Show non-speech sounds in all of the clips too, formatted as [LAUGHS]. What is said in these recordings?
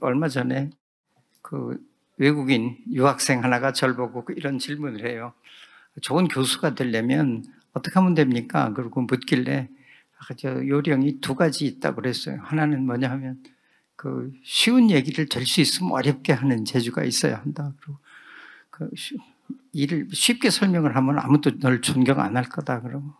얼마 전에 그 외국인 유학생 하나가 절 보고 그 이런 질문을 해요. 좋은 교수가 되려면 어떻게 하면 됩니까? 그러고 묻길래 저 요령이 두 가지 있다고 그랬어요. 하나는 뭐냐 하면 그 쉬운 얘기를 될수 있으면 어렵게 하는 재주가 있어야 한다. 그 일을 쉽게 설명을 하면 아무도 널 존경 안 할 거다. 그러고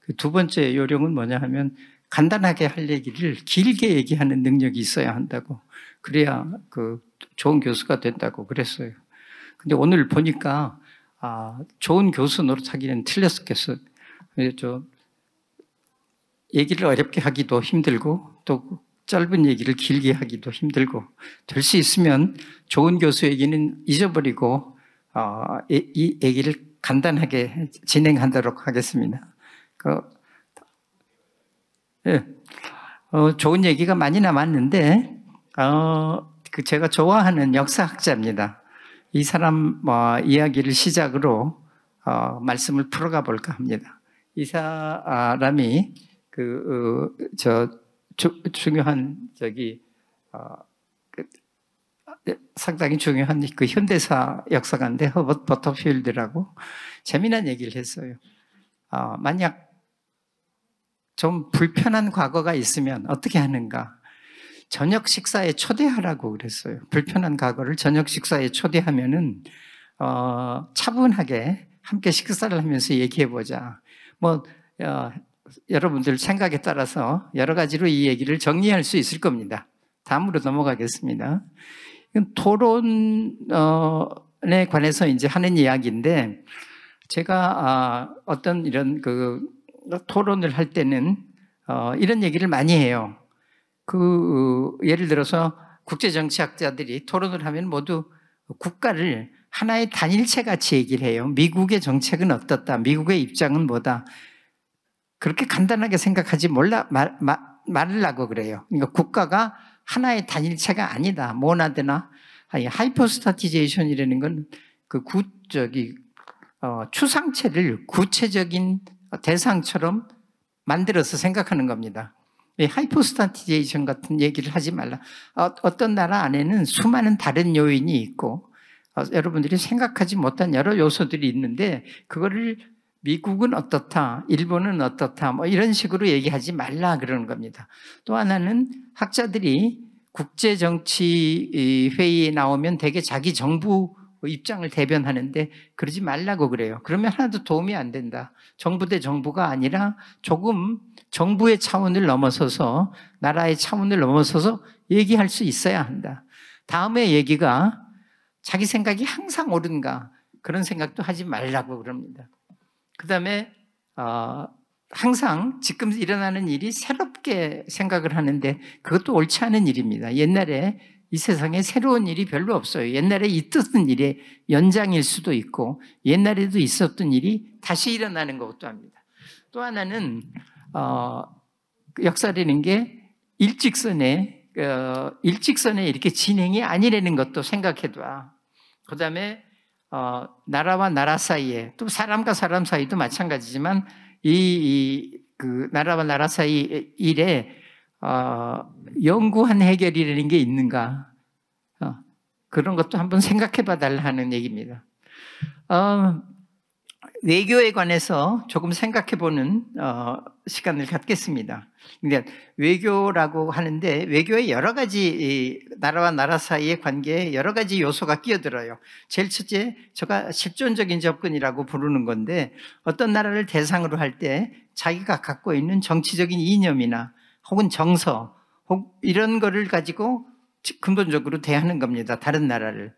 그두 번째 요령은 뭐냐 하면 간단하게 할 얘기를 길게 얘기하는 능력이 있어야 한다고. 그래야 그 좋은 교수가 된다고 그랬어요. 근데 오늘 보니까 아, 좋은 교수 노릇하기는 틀렸겠어. 었좀 얘기를 어렵게 하기도 힘들고 또 짧은 얘기를 길게 하기도 힘들고 될 수 있으면 좋은 교수 얘기는 잊어버리고 아, 이, 이 얘기를 간단하게 진행하도록 하겠습니다. 그, 예, 어, 좋은 얘기가 많이 남았는데 어, 그 제가 좋아하는 역사학자입니다. 이 사람 뭐 이야기를 시작으로 어, 말씀을 풀어가 볼까 합니다. 이 사람이 그저 어, 중요한 저기 어, 그, 상당히 중요한 그 현대사 역사가인데 허버트 버터필드라고 재미난 얘기를 했어요. 어, 만약 좀 불편한 과거가 있으면 어떻게 하는가? 저녁 식사에 초대하라고 그랬어요. 불편한 과거를 저녁 식사에 초대하면은 어, 차분하게 함께 식사를 하면서 얘기해 보자. 뭐 어, 여러분들 생각에 따라서 여러 가지로 이 얘기를 정리할 수 있을 겁니다. 다음으로 넘어가겠습니다. 토론에 어, 관해서 이제 하는 이야기인데 제가 아, 어떤 이런 그 토론을 할 때는 어, 이런 얘기를 많이 해요. 그 예를 들어서 국제정치학자들이 토론을 하면 모두 국가를 하나의 단일체 같이 얘기를 해요. 미국의 정책은 어떻다. 미국의 입장은 뭐다. 그렇게 간단하게 생각하지 몰라 말, 말, 말라고 그래요. 그러니까 국가가 하나의 단일체가 아니다. 모나드나 아니, 하이퍼스타티제이션이라는 건 그 구적이 어, 추상체를 구체적인 대상처럼 만들어서 생각하는 겁니다. 하이포스탄티제이션 같은 얘기를 하지 말라. 어, 떤 나라 안에는 수많은 다른 요인이 있고 어, 여러분들이 생각하지 못한 여러 요소들이 있는데 그거를 미국은 어떻다, 일본은 어떻다, 뭐 이런 식으로 얘기하지 말라 그러는 겁니다. 또 하나는 학자들이 국제정치 회의에 나오면 되게 자기 정부 그 입장을 대변하는데 그러지 말라고 그래요. 그러면 하나도 도움이 안 된다. 정부 대 정부가 아니라 조금 정부의 차원을 넘어서서 나라의 차원을 넘어서서 얘기할 수 있어야 한다. 다음에 얘기가 자기 생각이 항상 옳은가 그런 생각도 하지 말라고 그럽니다. 그 다음에 어, 항상 지금 일어나는 일이 새롭게 생각을 하는데 그것도 옳지 않은 일입니다. 옛날에 이 세상에 새로운 일이 별로 없어요. 옛날에 있던 었 일의 연장일 수도 있고 옛날에도 있었던 일이 다시 일어나는 것도 합니다. 또 하나는 어, 그 역사라는 게 일직선에 어, 일직선에 이렇게 진행이 아니라는 것도 생각해둬. 그다음에 어, 나라와 나라 사이에 또 사람과 사람 사이도 마찬가지지만 이, 이그 나라와 나라 사이 일에 어, 연구한 해결이라는 게 있는가 어, 그런 것도 한번 생각해 봐달라 하는 얘기입니다. 어, 외교에 관해서 조금 생각해 보는 어, 시간을 갖겠습니다. 그러 외교라고 하는데 외교의 여러 가지 나라와 나라 사이의 관계에 여러 가지 요소가 끼어들어요. 제일 첫째, 제가 실존적인 접근이라고 부르는 건데 어떤 나라를 대상으로 할 때 자기가 갖고 있는 정치적인 이념이나 혹은 정서 혹 이런 거를 가지고 근본적으로 대하는 겁니다. 다른 나라를.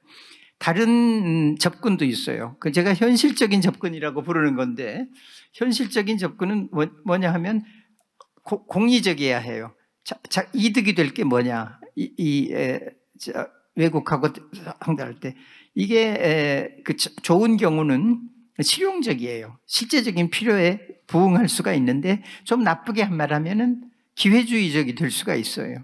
다른 음, 접근도 있어요. 그 제가 현실적인 접근이라고 부르는 건데 현실적인 접근은 뭐, 뭐냐 하면 고, 공리적이어야 해요. 자, 자 이득이 될 게 뭐냐 이, 이 에, 자, 외국하고 상대할 때 이게 에, 그 좋은 경우는 실용적이에요. 실제적인 필요에 부응할 수가 있는데 좀 나쁘게 한 말하면은 기회주의적이 될 수가 있어요.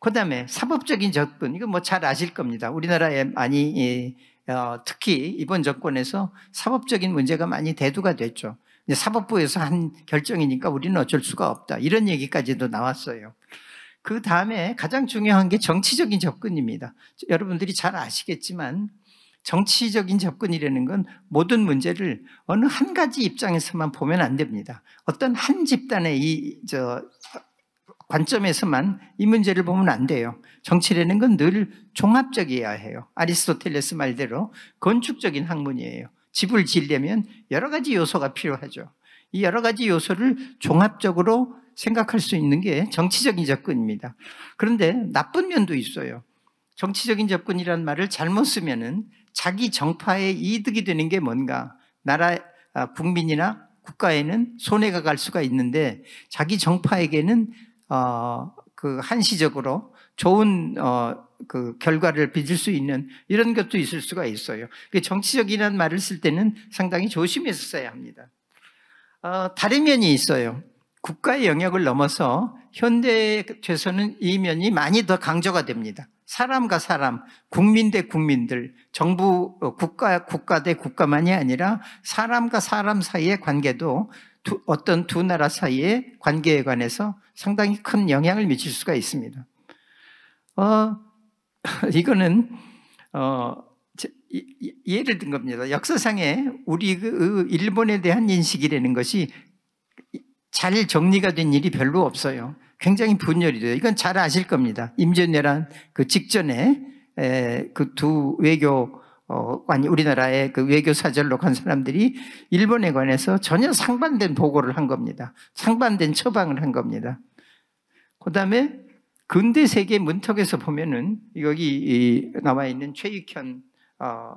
그 다음에 사법적인 접근, 이거 뭐 잘 아실 겁니다. 우리나라에 많이, 어, 특히 이번 정권에서 사법적인 문제가 많이 대두가 됐죠. 사법부에서 한 결정이니까 우리는 어쩔 수가 없다. 이런 얘기까지도 나왔어요. 그 다음에 가장 중요한 게 정치적인 접근입니다. 여러분들이 잘 아시겠지만 정치적인 접근이라는 건 모든 문제를 어느 한 가지 입장에서만 보면 안 됩니다. 어떤 한 집단의 이, 저, 관점에서만 이 문제를 보면 안 돼요. 정치라는 건 늘 종합적이어야 해요. 아리스토텔레스 말대로 건축적인 학문이에요. 집을 지으려면 여러 가지 요소가 필요하죠. 이 여러 가지 요소를 종합적으로 생각할 수 있는 게 정치적인 접근입니다. 그런데 나쁜 면도 있어요. 정치적인 접근이란 말을 잘못 쓰면은 자기 정파에 이득이 되는 게 뭔가 나라 아, 국민이나 국가에는 손해가 갈 수가 있는데 자기 정파에게는 어, 그 한시적으로 좋은 어, 그 결과를 빚을 수 있는 이런 것도 있을 수가 있어요. 정치적이라는 말을 쓸 때는 상당히 조심해서 써야 합니다. 어, 다른 면이 있어요. 국가의 영역을 넘어서 현대에서는 이 면이 많이 더 강조가 됩니다. 사람과 사람, 국민 대 국민들, 정부, 어, 국가, 국가 대 국가만이 아니라 사람과 사람 사이의 관계도 두, 어떤 두 나라 사이의 관계에 관해서 상당히 큰 영향을 미칠 수가 있습니다. 어, [LAUGHS] 이거는 어, 제, 이, 예를 든 겁니다. 역사상에 우리 그, 그 일본에 대한 인식이라는 것이 잘 정리가 된 일이 별로 없어요. 굉장히 분열이 돼요. 이건 잘 아실 겁니다. 임전회란 그 직전에 그 두 외교 어, 아니 우리나라의 그 외교 사절로 간 사람들이 일본에 관해서 전혀 상반된 보고를 한 겁니다. 상반된 처방을 한 겁니다. 그다음에 근대 세계 문턱에서 보면은 여기 나와 있는 최익현 어,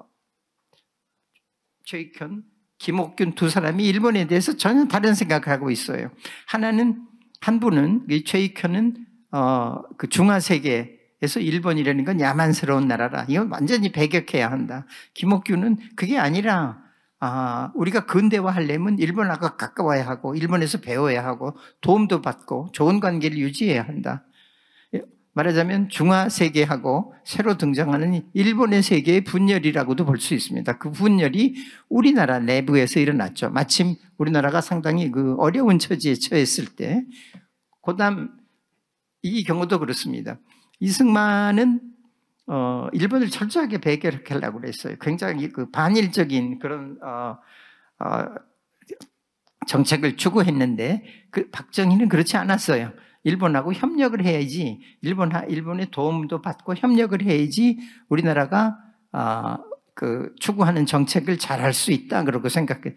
최익현 김옥균 두 사람이 일본에 대해서 전혀 다른 생각을 하고 있어요. 하나는 한 분은 이 최익현은 어, 그 중화세계 그래서 일본이라는 건 야만스러운 나라라. 이건 완전히 배격해야 한다. 김옥규는 그게 아니라 아, 우리가 근대화하려면 일본하고 가까워야 하고 일본에서 배워야 하고 도움도 받고 좋은 관계를 유지해야 한다. 예, 말하자면 중화 세계하고 새로 등장하는 일본의 세계의 분열이라고도 볼 수 있습니다. 그 분열이 우리나라 내부에서 일어났죠. 마침 우리나라가 상당히 그 어려운 처지에 처했을 때, 그다음 이 경우도 그렇습니다. 이승만은 어, 일본을 철저하게 배격하려고 그랬어요. 굉장히 그 반일적인 그런 어, 어, 정책을 추구했는데 그 박정희는 그렇지 않았어요. 일본하고 협력을 해야지 일본 일본의 도움도 받고 협력을 해야지 우리나라가 어, 그 추구하는 정책을 잘 할 수 있다 그러고 생각해.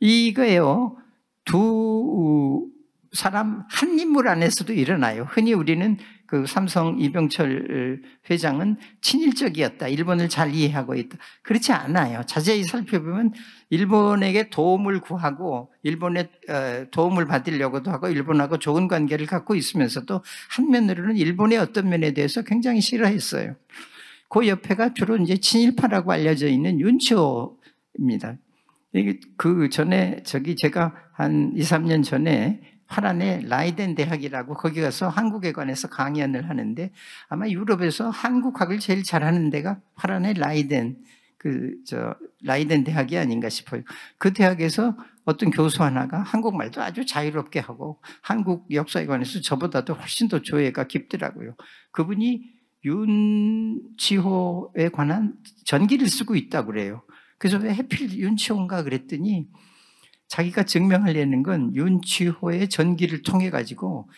이거예요. 두 사람 한 인물 안에서도 일어나요. 흔히 우리는 그 삼성 이병철 회장은 친일적이었다. 일본을 잘 이해하고 있다. 그렇지 않아요. 자세히 살펴보면 일본에게 도움을 구하고 일본의 어, 도움을 받으려고도 하고 일본하고 좋은 관계를 갖고 있으면서도 한면으로는 일본의 어떤 면에 대해서 굉장히 싫어했어요. 그 옆에가 주로 이제 친일파라고 알려져 있는 윤치호입니다. 그 전에 저기 제가 한 2, 3년 전에 파란의 라이덴 대학이라고 거기 가서 한국에 관해서 강연을 하는데 아마 유럽에서 한국학을 제일 잘하는 데가 파란의 라이덴 그 저 라이덴 대학이 아닌가 싶어요. 그 대학에서 어떤 교수 하나가 한국말도 아주 자유롭게 하고 한국 역사에 관해서 저보다도 훨씬 더 조예가 깊더라고요. 그분이 윤치호에 관한 전기를 쓰고 있다고 그래요. 그래서 왜 해필 윤치호인가 그랬더니 자기가 증명하려는 건 윤치호의 전기를 통해 가지고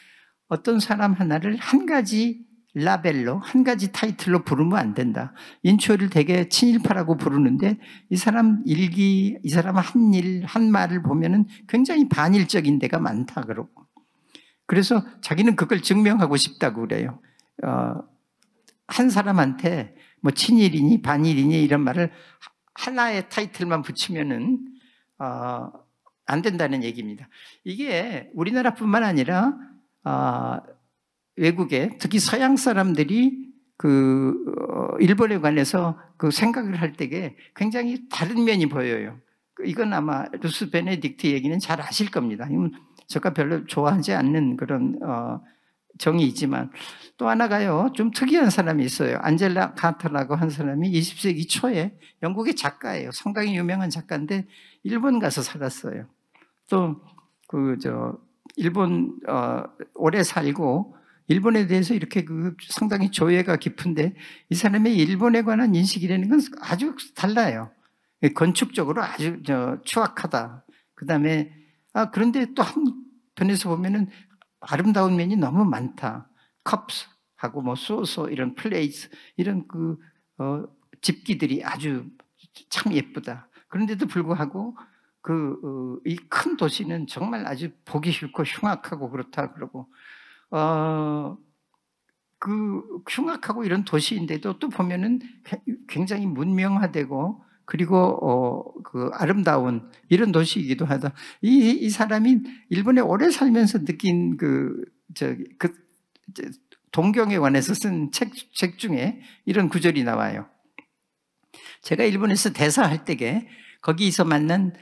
어떤 사람 하나를 한 가지 라벨로 한 가지 타이틀로 부르면 안 된다. 인초를 되게 친일파라고 부르는데 이 사람 일기 이 사람 한일한 말을 보면은 굉장히 반일적인 데가 많다 그러고 그래서 자기는 그걸 증명하고 싶다고 그래요. 어, 한 사람한테 뭐 친일이니 반일이니 이런 말을 하나의 타이틀만 붙이면은 어, 안 된다는 얘기입니다. 이게 우리나라뿐만 아니라 아, 외국에 특히 서양 사람들이 그 어, 일본에 관해서 그 생각을 할 때에 굉장히 다른 면이 보여요. 이건 아마 루스 베네딕트 얘기는 잘 아실 겁니다. 저가 별로 좋아하지 않는 그런 어, 정의이지만 또 하나가요 좀 특이한 사람이 있어요 안젤라 카터라고 한 사람이 20세기 초에 영국의 작가예요 상당히 유명한 작가인데 일본 가서 살았어요 또그저 일본 어, 오래 살고 일본에 대해서 이렇게 그 상당히 조예가 깊은데 이 사람의 일본에 관한 인식이라는 건 아주 달라요. 건축적으로 아주 저 추악하다. 그 다음에 아 그런데 또 한편에서 보면은 아름다운 면이 너무 많다. 컵스 하고 뭐 소소 이런 플레이스 이런 그 어, 집기들이 아주 참 예쁘다. 그런데도 불구하고 그, 어, 이 큰 도시는 정말 아주 보기 싫고 흉악하고 그렇다 그러고, 어, 그 흉악하고 이런 도시인데도 또 보면은 굉장히 문명화되고 그리고 어, 그 아름다운 이런 도시이기도 하다. 이, 이 사람이 일본에 오래 살면서 느낀 그, 저기, 그, 동경에 관해서 쓴 책, 책 중에 이런 구절이 나와요. 제가 일본에서 대사할 때에 거기서 만난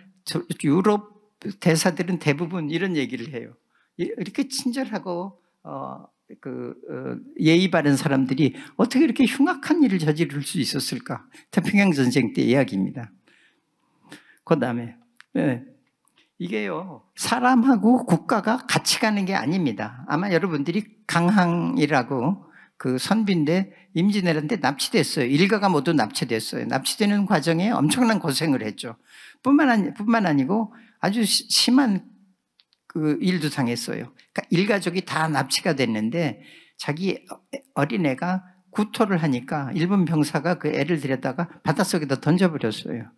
유럽 대사들은 대부분 이런 얘기를 해요. 이렇게 친절하고 어, 그 어, 예의 바른 사람들이 어떻게 이렇게 흉악한 일을 저지를 수 있었을까? 태평양 전쟁 때 이야기입니다. 그다음에 네. 이게요 사람하고 국가가 같이 가는 게 아닙니다. 아마 여러분들이 강항이라고 그 선비인데 임진왜란때 납치됐어요. 일가가 모두 납치됐어요. 납치되는 과정에 엄청난 고생을 했죠. 뿐만, 아니, 뿐만 아니고 아주 심한 그 일도 당했어요. 그러니까 일가족이 다 납치가 됐는데 자기 어린애가 구토를 하니까 일본 병사가 그 애를 들여다가 바닷속에다 던져버렸어요.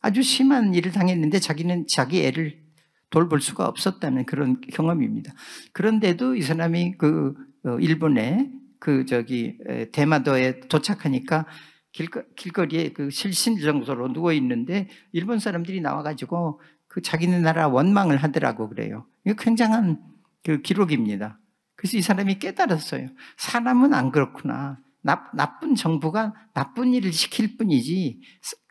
아주 심한 일을 당했는데 자기는 자기 애를 돌볼 수가 없었다는 그런 경험입니다. 그런데도 이 사람이 그 어, 일본에 그 저기 대마도에 도착하니까 길거, 리에그 실신정서로 누워 있는데 일본 사람들이 나와가지고 그 자기네 나라 원망을 하더라고 그래요. 이거 굉장한 그 기록입니다. 그래서 이 사람이 깨달았어요. 사람은 안 그렇구나. 나, 나쁜 정부가 나쁜 일을 시킬 뿐이지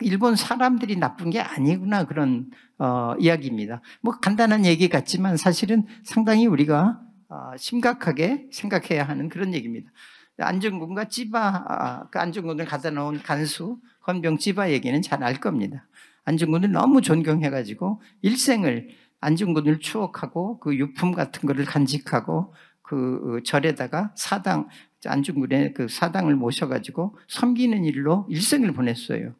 일본 사람들이 나쁜 게 아니구나 그런 어, 이야기입니다. 뭐 간단한 얘기 같지만 사실은 상당히 우리가 어, 심각하게 생각해야 하는 그런 얘기입니다. 안중근과 찌바, 아, 그 안중근을 가다 놓은 간수, 건병 찌바 얘기는 잘 알 겁니다. 안중근을 너무 존경해가지고 일생을 안중근을 추억하고 그 유품 같은 거를 간직하고 그 어, 절에다가 사당, 안중근의 그 사당을 모셔가지고 섬기는 일로 일생을 보냈어요.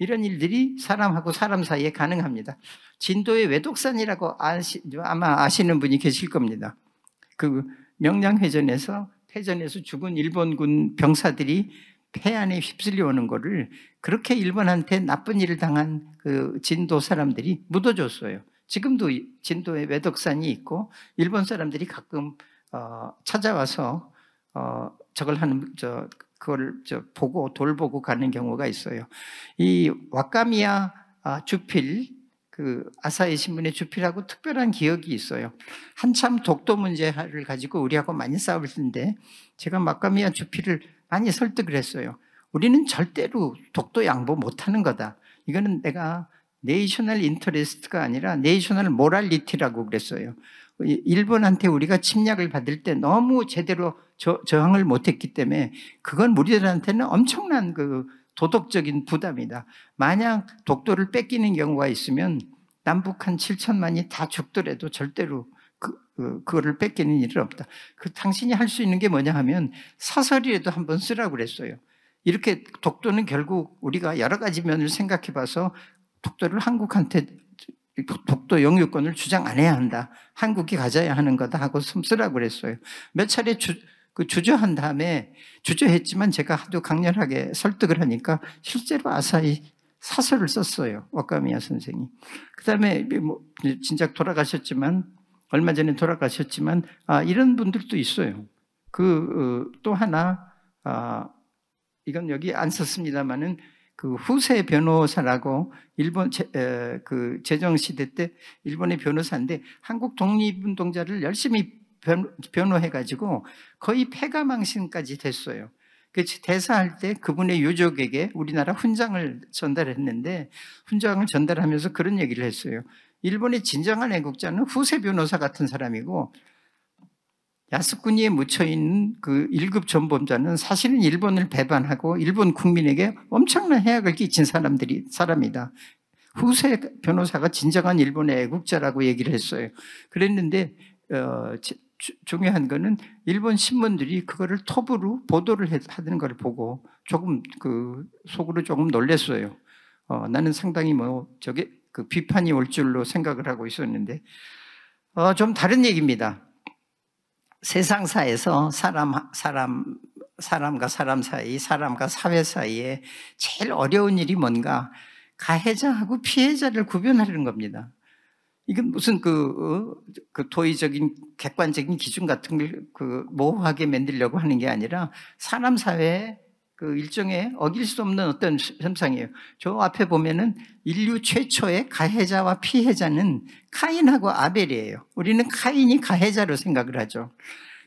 이런 일들이 사람하고 사람 사이에 가능합니다. 진도의 외독산이라고 아시, 아마 아시는 분이 계실 겁니다. 그 명량회전에서 패전에서 죽은 일본군 병사들이 폐안에 휩쓸려오는 거를 그렇게 일본한테 나쁜 일을 당한 그 진도 사람들이 묻어줬어요. 지금도 진도에 외덕산이 있고 일본 사람들이 가끔 어, 찾아와서 어, 저걸 하는 저 그걸 저 보고 돌보고 가는 경우가 있어요. 이 와카미야 아, 주필 그 아사히 신문의 주필하고 특별한 기억이 있어요. 한참 독도 문제를 가지고 우리하고 많이 싸울 텐데 제가 막가미와 주필을 많이 설득을 했어요. 우리는 절대로 독도 양보 못하는 거다. 이거는 내가 네이셔널 인터레스트가 아니라 네이셔널 모랄리티라고 그랬어요. 일본한테 우리가 침략을 받을 때 너무 제대로 저, 항을 못했기 때문에 그건 우리들한테는 엄청난 그 도덕적인 부담이다. 만약 독도를 뺏기는 경우가 있으면 남북한 7천만이 다 죽더라도 절대로 그, 그, 그거를 뺏기는 일은 없다. 그 당신이 할 수 있는 게 뭐냐 하면 사설이라도 한번 쓰라고 그랬어요. 이렇게 독도는 결국 우리가 여러 가지 면을 생각해 봐서 독도를 한국한테 독도 영유권을 주장 안 해야 한다. 한국이 가져야 하는 거다 하고 쓰라고 그랬어요. 몇 차례 주, 그 주저한 다음에 주저했지만 제가 아주 강렬하게 설득을 하니까 실제로 아사히 사설을 썼어요. 와카미야 선생이. 그 다음에 뭐 진작 돌아가셨지만 얼마 전에 돌아가셨지만 아, 이런 분들도 있어요. 그또 어, 하나 아, 이건 여기 안 썼습니다만은 그 후세 변호사라고 일본 제, 에, 그 제정 시대 때 일본의 변호사인데 한국 독립운동자를 열심히 변호해가지고 거의 폐가망신까지 됐어요. 그 대사할 때 그분의 유족에게 우리나라 훈장을 전달했는데 훈장을 전달하면서 그런 얘기를 했어요. 일본의 진정한 애국자는 후세 변호사 같은 사람이고 야스쿠니에 묻혀있는 그일급 전범자는 사실은 일본을 배반하고 일본 국민에게 엄청난 해악을 끼친 사람들이, 사람이다. 후세 변호사가 진정한 일본의 애국자라고 얘기를 했어요. 그랬는데, 어, 주, 중요한 거는 일본 신문들이 그거를 톱으로 보도를 해, 하는 걸 보고 조금 그 속으로 조금 놀랐어요. 어, 나는 상당히 뭐 저게 그 비판이 올 줄로 생각을 하고 있었는데 어, 좀 다른 얘기입니다. 세상사에서 사람 사람 사람과 사람 사이, 사람과 사회 사이에 제일 어려운 일이 뭔가 가해자하고 피해자를 구별하는 려 겁니다. 이건 무슨 그, 어, 그 도의적인 객관적인 기준 같은 걸 그 모호하게 만들려고 하는 게 아니라 사람 사회에 그 일종의 어길 수 없는 어떤 현상이에요. 저 앞에 보면은 인류 최초의 가해자와 피해자는 카인하고 아벨이에요. 우리는 카인이 가해자로 생각을 하죠.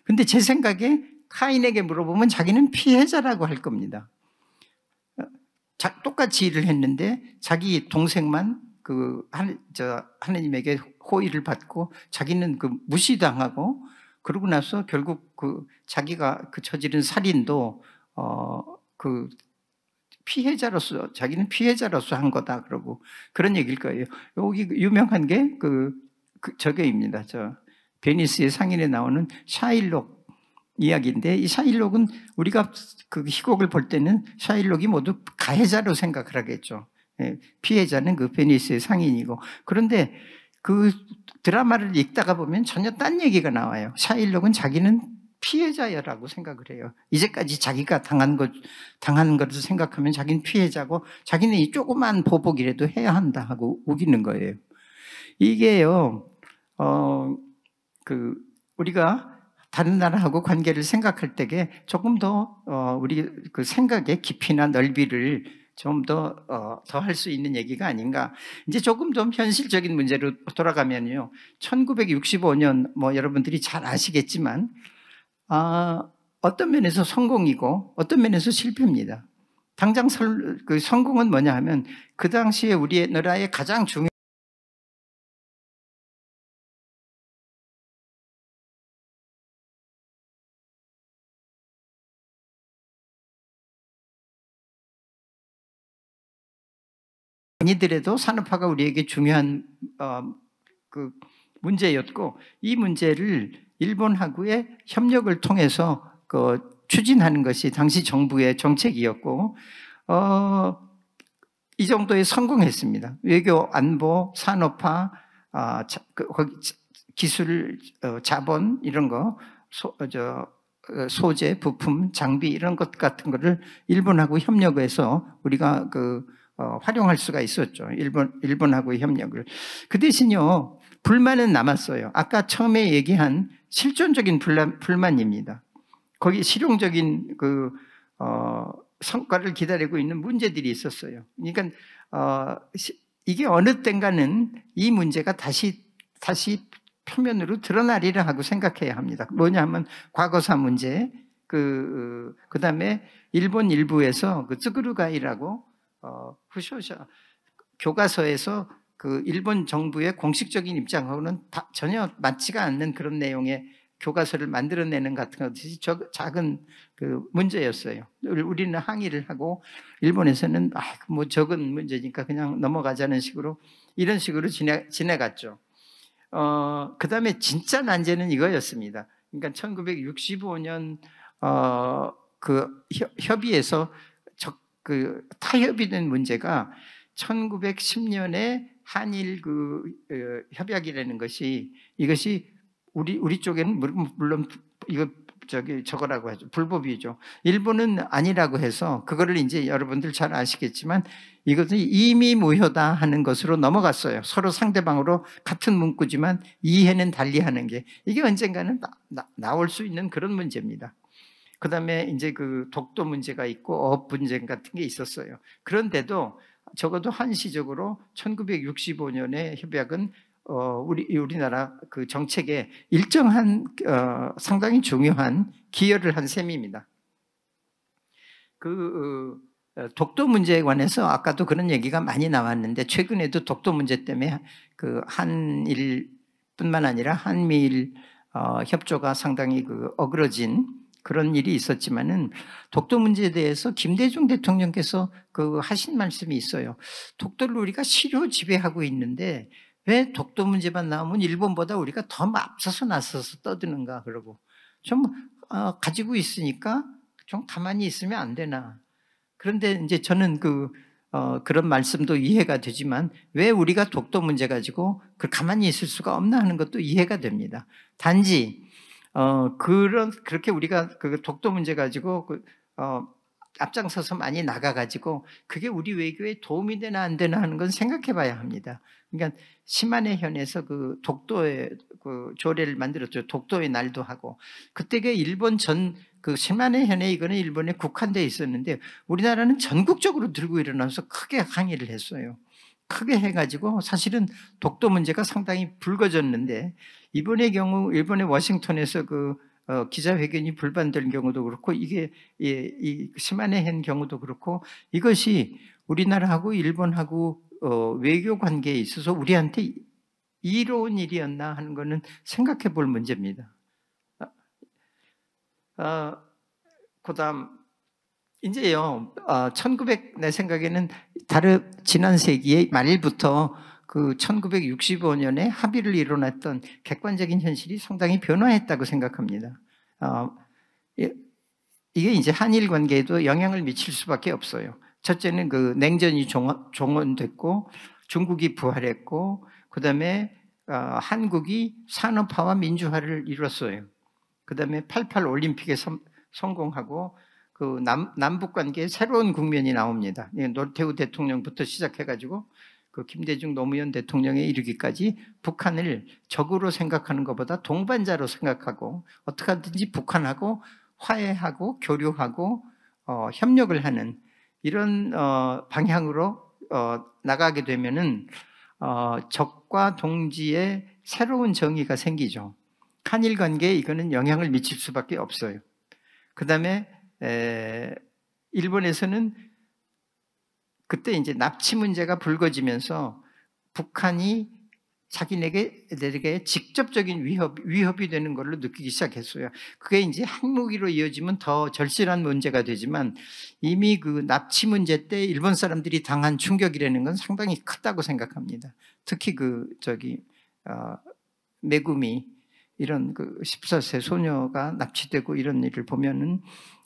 근데 제 생각에 카인에게 물어보면 자기는 피해자라고 할 겁니다. 어, 자, 똑같이 일을 했는데 자기 동생만 그, 하나, 저, 하느님에게 호의를 받고 자기는 그 무시당하고 그러고 나서 결국 그 자기가 그 저지른 살인도 어, 그 피해자로서 자기는 피해자로서 한 거다 그러고 그런 얘기일 거예요. 여기 그 유명한 게그 그, 그 저게입니다. 저 베니스의 상인에 나오는 샤일록 이야기인데 이 샤일록은 우리가 그 희곡을 볼 때는 샤일록이 모두 가해자로 생각을 하겠죠. 예, 피해자는 그 베니스의 상인이고 그런데 그 드라마를 읽다가 보면 전혀 딴 얘기가 나와요. 샤일록은 자기는 피해자여라고 생각을 해요. 이제까지 자기가 당한 것, 당한 것을 생각하면 자기는 피해자고 자기는 이 조그만 보복이라도 해야 한다 하고 우기는 거예요. 이게요, 어, 그, 우리가 다른 나라하고 관계를 생각할 때에 조금 더, 어, 우리 그 생각의 깊이나 넓이를 좀더더할수 어, 있는 얘기가 아닌가. 이제 조금 좀 현실적인 문제로 돌아가면요. 1965년 뭐 여러분들이 잘 아시겠지만 아, 어떤 면에서 성공이고 어떤 면에서 실패입니다. 당장 설, 그 성공은 뭐냐 하면 그 당시에 우리 나라의 가장 중요 한 아니더라도 산업화가 우리에게 중요한 어, 그 문제였고 이 문제를 일본하고의 협력을 통해서 그 추진하는 것이 당시 정부의 정책이었고 어, 이 정도에 성공했습니다. 외교 안보 산업화 아, 자, 그, 기술 어, 자본 이런 거 소, 어, 저, 어, 소재 부품 장비 이런 것 같은 거를 일본하고 협력해서 우리가 그 어, 활용할 수가 있었죠. 일본, 일본하고의 협력을. 그 대신요, 불만은 남았어요. 아까 처음에 얘기한 실존적인 불만, 입니다 거기 실용적인 그, 어, 성과를 기다리고 있는 문제들이 있었어요. 그러니까, 어, 시, 이게 어느 땐가는 이 문제가 다시, 다시 표면으로 드러나리라 하고 생각해야 합니다. 뭐냐 하면 과거사 문제, 그, 그 다음에 일본 일부에서 그 쯔그루가이라고 어, 후쇼샤 교과서에서 그 일본 정부의 공식적인 입장하고는 전혀 맞지가 않는 그런 내용의 교과서를 만들어내는 같은 것이 저 작은 그 문제였어요. 우리는 항의를 하고 일본에서는 아, 뭐 적은 문제니까 그냥 넘어가자는 식으로 이런 식으로 지내, 지내갔죠. 어, 그 다음에 진짜 난제는 이거였습니다. 그러니까 1965년 어, 그 협의에서 그 타협이 된 문제가 1910년에 한일 그 어, 협약이라는 것이 이것이 우리 우리 쪽에는 물론 이거 저기 저거라고 하죠 불법이죠. 일본은 아니라고 해서 그거를 이제 여러분들 잘 아시겠지만 이것은 이미 무효다 하는 것으로 넘어갔어요. 서로 상대방으로 같은 문구지만 이해는 달리하는 게 이게 언젠가는 나, 나, 나올 수 있는 그런 문제입니다. 그 다음에 이제 그 독도 문제가 있고 어업 분쟁 같은 게 있었어요. 그런데도 적어도 한시적으로 1 9 6 5년에 협약은 어, 우리, 우리나라 그 정책에 일정한, 어, 상당히 중요한 기여를 한 셈입니다. 그, 어, 독도 문제에 관해서 아까도 그런 얘기가 많이 나왔는데 최근에도 독도 문제 때문에 그 한일 뿐만 아니라 한미일 어, 협조가 상당히 그 어그러진 그런 일이 있었지만은 독도 문제에 대해서 김대중 대통령께서 그 하신 말씀이 있어요. 독도를 우리가 실효 지배하고 있는데 왜 독도 문제만 나오면 일본보다 우리가 더 앞서서 나서서 떠드는가 그러고 좀 어, 가지고 있으니까 좀 가만히 있으면 안 되나. 그런데 이제 저는 그 어, 그런 말씀도 이해가 되지만 왜 우리가 독도 문제 가지고 그 가만히 있을 수가 없나 하는 것도 이해가 됩니다. 단지 어, 그런 그렇게 우리가 그 독도 문제 가지고 그, 어, 앞장서서 많이 나가가지고 그게 우리 외교에 도움이 되나 안 되나 하는 건 생각해봐야 합니다. 그러니까 심한의 현에서 그 독도의 그 조례를 만들었죠. 독도의 날도 하고 그때그 일본 전그 심한의 현에 이거는 일본에 국한되어 있었는데 우리나라는 전국적으로 들고 일어나서 크게 항의를 했어요. 크게 해가지고 사실은 독도 문제가 상당히 불거졌는데 이번의 경우 일본의 워싱턴에서 그 어, 기자회견이 불반된 경우도 그렇고 이게 예, 이 심한의 한 경우도 그렇고 이것이 우리나라하고 일본하고 어, 외교 관계에 있어서 우리한테 이로운 일이었나 하는 것은 생각해 볼 문제입니다. 어, 아, 아, 그 다음 이제요, 어, 1900, 내 생각에는 다른, 지난 세기의 말부터 그 1965년에 합의를 이뤄냈던 객관적인 현실이 상당히 변화했다고 생각합니다. 어, 이게 이제 한일 관계에도 영향을 미칠 수밖에 없어요. 첫째는 그 냉전이 종언, 됐고 중국이 부활했고 그 다음에 어, 한국이 산업화와 민주화를 이뤘어요. 그 다음에 88 올림픽에 성공하고 그 남, 남북 관계의 새로운 국면이 나옵니다. 예, 노태우 대통령부터 시작해가지고 그 김대중 노무현 대통령에 이르기까지 북한을 적으로 생각하는 것보다 동반자로 생각하고 어떻게 든지 북한하고 화해하고 교류하고 어, 협력을 하는 이런 어, 방향으로 어, 나가게 되면은 어, 적과 동지의 새로운 정의가 생기죠. 한일 관계에 이거는 영향을 미칠 수밖에 없어요. 그 다음에 에, 일본에서는 그때 이제 납치 문제가 불거지면서 북한이 자기네들에게 직접적인 위협, 위협이 되는 걸로 느끼기 시작했어요. 그게 이제 핵무기로 이어지면 더 절실한 문제가 되지만 이미 그 납치 문제 때 일본 사람들이 당한 충격이라는 건 상당히 크다고 생각합니다. 특히 그, 저기, 어, 메구미, 이런 그 14세 소녀가 납치되고 이런 일을 보면은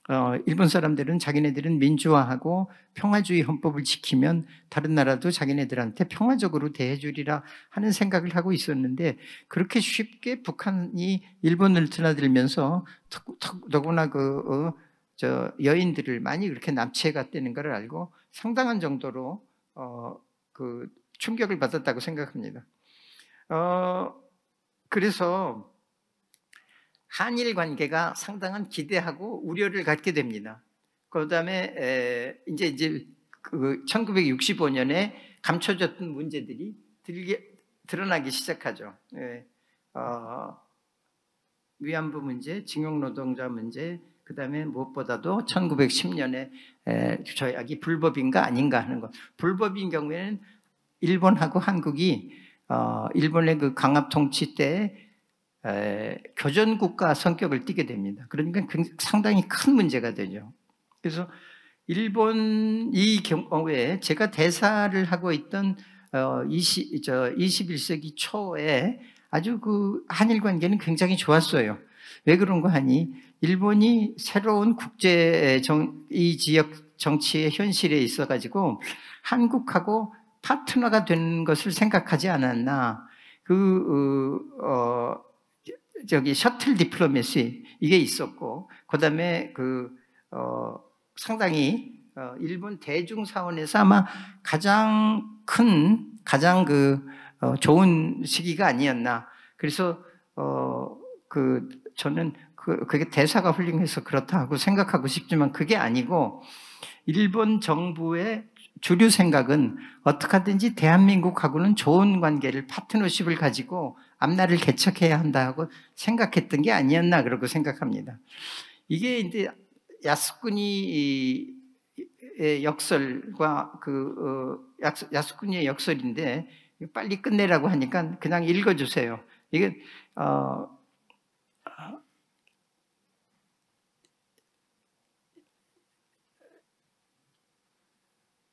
어, 일본 사람들은 자기네들은 민주화하고 평화주의 헌법을 지키면 다른 나라도 자기네들한테 평화적으로 대해주리라 하는 생각을 하고 있었는데 그렇게 쉽게 북한이 일본을 드나들면서 더구나 그 어, 저 여인들을 많이 그렇게 납치해 갔다는 걸 알고 상당한 정도로 어, 그 충격을 받았다고 생각합니다. 어, 그래서 한일 관계가 상당한 기대하고 우려를 갖게 됩니다. 그다음에 이제 이제 그 1965년에 감춰졌던 문제들이 들게, 드러나기 시작하죠. 예. 어, 위안부 문제, 징용노동자 문제, 그 다음에 무엇보다도 1910년에 에, 조약이 불법인가 아닌가 하는 것. 불법인 경우에는 일본하고 한국이 어, 일본의 그 강압 통치 때 교전 국가 성격을 띠게 됩니다. 그러니까 상당히 큰 문제가 되죠. 그래서 일본 이 경우에 어, 제가 대사를 하고 있던 어 20, 저 21세기 초에 아주 그 한일 관계는 굉장히 좋았어요. 왜 그런가 하니 일본이 새로운 국제 정, 이 지역 정치의 현실에 있어 가지고 한국하고 파트너가 된 것을 생각하지 않았나. 그, 어, 어 저기 셔틀 디플로메시 이게 있었고 그다음에 그 어, 상당히 어, 일본 대중 사원에서 아마 가장 큰 가장 그 어, 좋은 시기가 아니었나. 그래서 어, 그 저는 그 그게 대사가 훌륭해서 그렇다고 생각하고 싶지만 그게 아니고 일본 정부의 주류 생각은 어떻게든지 대한민국하고는 좋은 관계를 파트너십을 가지고 앞날을 개척해야 한다고 생각했던 게 아니었나 그러고 생각합니다. 이게 이제 야스쿠니 역설과 그 어, 야스쿠니의 역설인데 빨리 끝내라고 하니까 그냥 읽어주세요. 이게 어,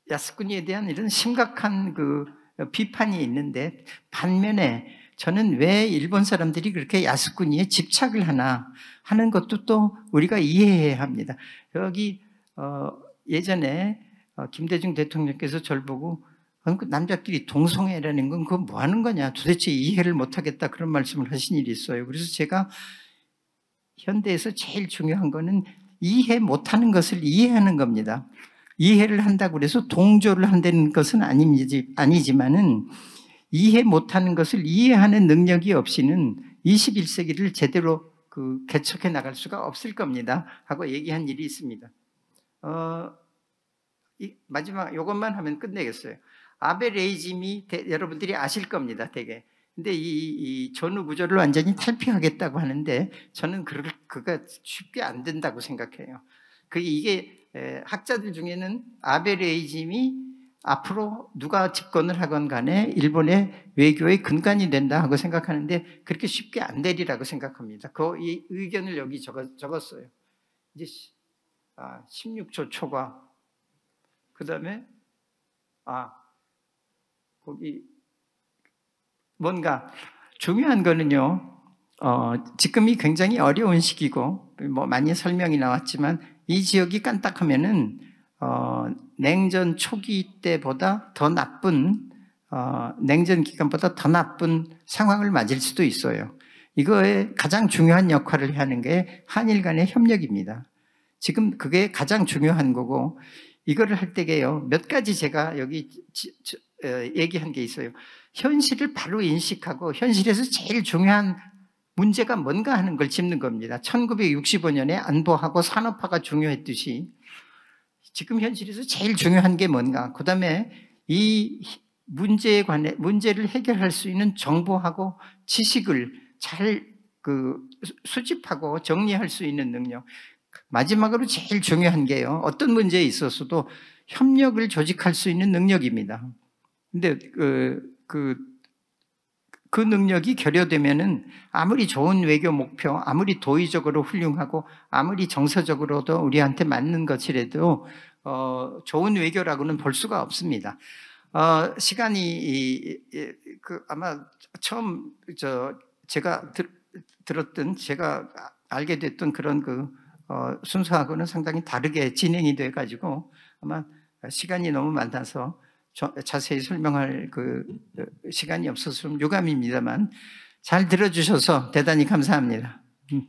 야스쿠니에 대한 이런 심각한 그 비판이 있는데 반면에 저는 왜 일본 사람들이 그렇게 야스쿠니에 집착을 하나 하는 것도 또 우리가 이해해야 합니다. 여기 어, 예전에 어, 김대중 대통령께서 저를 보고 어, 그 남자끼리 동성애라는 건 그거 뭐 하는 거냐 도대체 이해를 못하겠다 그런 말씀을 하신 일이 있어요. 그래서 제가 현대에서 제일 중요한 거는 이해 못하는 것을 이해하는 겁니다. 이해를 한다고 해서 동조를 한다는 것은 아니지, 아니지만은 이해 못하는 것을 이해하는 능력이 없이는 21세기를 제대로 그 개척해 나갈 수가 없을 겁니다. 하고 얘기한 일이 있습니다. 어, 마지막 이것만 하면 끝내겠어요. 아베 레이짐이 대, 여러분들이 아실 겁니다. 되게. 근데 이, 이 전후 구조를 완전히 탈피하겠다고 하는데 저는 그, 그가 쉽게 안 된다고 생각해요. 그 이게 에, 학자들 중에는 아베 레이짐이 앞으로 누가 집권을 하건 간에 일본의 외교의 근간이 된다 고 생각하는데 그렇게 쉽게 안 되리라고 생각합니다. 그 의견을 여기 적었, 어요 이제 아, 16초 초과. 그 다음에, 아, 거기, 뭔가 중요한 거는요, 어, 지금이 굉장히 어려운 시기고, 뭐 많이 설명이 나왔지만, 이 지역이 깐딱하면은 어, 냉전 초기 때보다 더 나쁜 어, 냉전 기간보다 더 나쁜 상황을 맞을 수도 있어요. 이거에 가장 중요한 역할을 하는 게 한일 간의 협력입니다. 지금 그게 가장 중요한 거고 이거를 할 때게요. 몇 가지 제가 여기 지, 저, 에, 어, 얘기한 게 있어요. 현실을 바로 인식하고 현실에서 제일 중요한 문제가 뭔가 하는 걸 짚는 겁니다. 1965년에 안보하고 산업화가 중요했듯이 지금 현실에서 제일 중요한 게 뭔가. 그 다음에 이 문제에 관해, 문제를 해결할 수 있는 정보하고 지식을 잘 그 수집하고 정리할 수 있는 능력. 마지막으로 제일 중요한 게요. 어떤 문제에 있어서도 협력을 조직할 수 있는 능력입니다. 근데 그, 그그 능력이 결여되면은 아무리 좋은 외교 목표, 아무리 도의적으로 훌륭하고 아무리 정서적으로도 우리한테 맞는 것이라도 어, 좋은 외교라고는 볼 수가 없습니다. 어, 시간이 이, 이, 그 아마 처음 저 제가 들, 들었던 제가 알게 됐던 그런 그 어, 순서하고는 상당히 다르게 진행이 돼 가지고 아마 시간이 너무 많아서 자세히 설명할 그 시간이 없어서 좀 유감입니다만 잘 들어주셔서 대단히 감사합니다. 음.